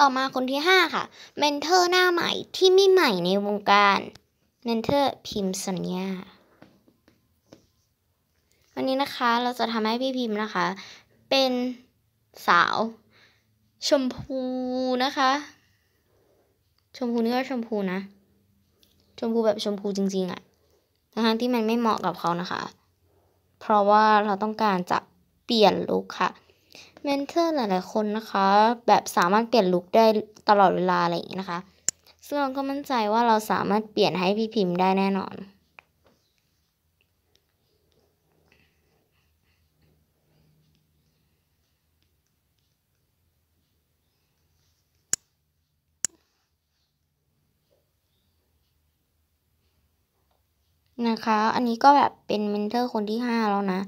ต่อมาคนที่ 5 ค่ะเมนเทอร์หน้าใหม่ที่ไม่ใหม่ในวงการเมนเทอร์พิมพ์สัญญาวันนี้นะคะเราจะทำให้พี่พิมพ์นะคะ เป็นสาว ชมพูนะคะ ชมพูนี่ก็ชมพูนะ ชมพูแบบชมพูจริงๆอะ่ะนะคะที่มันไม่เหมาะกับเขานะคะ เพราะว่าเราต้องการจะเปลี่ยนลุคค่ะเมนเทอร์หลายๆคนนะคะ แบบสามารถเปลี่ยนลุคได้ตลอดเวลาอะไรอย่างนี้นะคะซึ่งเราก็มั่นใจว่าเราสามารถเปลี่ยนให้พี่พิมพ์ได้แน่นอนนะคะ อันนี้ก็แบบเป็นเมนเทอร์คนที่ 5 แล้วนะ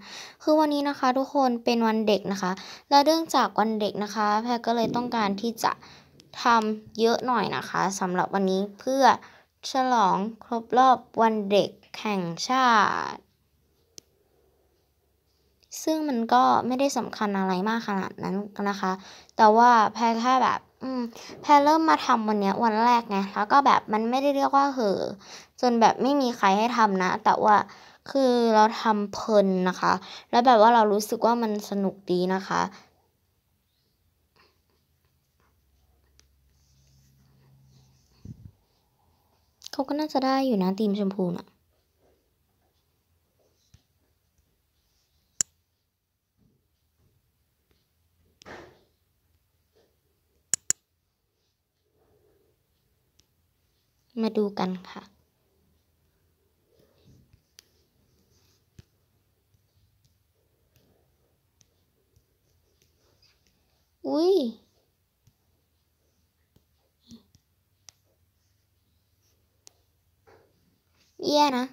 คือวันนี้นะคะทุกคนเป็นวันเด็กนะคะ และเรื่องจากวันเด็กนะคะ แพรก็เลยต้องการที่จะทำเยอะหน่อยนะคะสำหรับวันนี้เพื่อฉลองครบรอบวันเด็กแข่งชาติ ซึ่งมันก็ไม่ได้สำคัญอะไรมากขนาดนั้นนะคะ แต่ว่าแพรแค่แบบอืมแพรเริ่มมาทำวันเนี้ยวันแรกไง แล้วก็แบบ มันไม่ได้เรียกว่าเหอจนแบบไม่มีใครให้ทำนะ แต่ว่าคือเราทำเพลินนะคะ แล้วแบบว่าเรารู้สึกว่ามันสนุกดีนะคะ เขาก็น่าจะได้อยู่นะทีมชมพูนะ่ะมาดูกันค่ะ อุ้ยเย่นะ